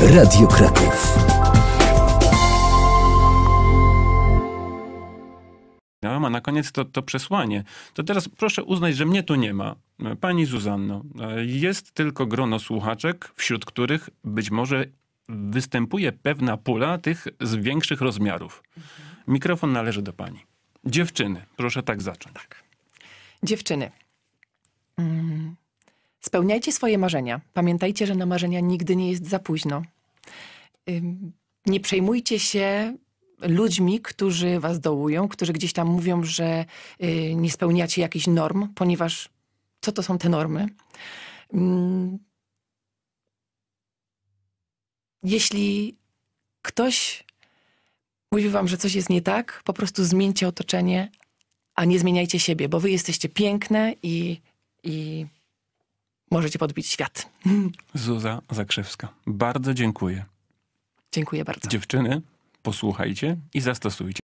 Radio Kraków. No, a na koniec to, to przesłanie. To teraz proszę uznać, że mnie tu nie ma. Pani Zuzanno, jest tylko grono słuchaczek, wśród których być może występuje pewna pula tych z większych rozmiarów. Mhm. Mikrofon należy do pani. Dziewczyny, proszę tak zacząć. Tak. Dziewczyny. Mm, Spełniajcie swoje marzenia. Pamiętajcie, że na marzenia nigdy nie jest za późno. Nie przejmujcie się ludźmi, którzy was dołują, którzy gdzieś tam mówią, że y, nie spełniacie jakichś norm, ponieważ co to są te normy? Jeśli ktoś mówi wam, że coś jest nie tak, po prostu zmieńcie otoczenie, a nie zmieniajcie siebie, bo wy jesteście piękne i, i możecie podbić świat. Zuza Zakrzewska, bardzo dziękuję. Dziękuję bardzo. Dziewczyny, posłuchajcie i zastosujcie.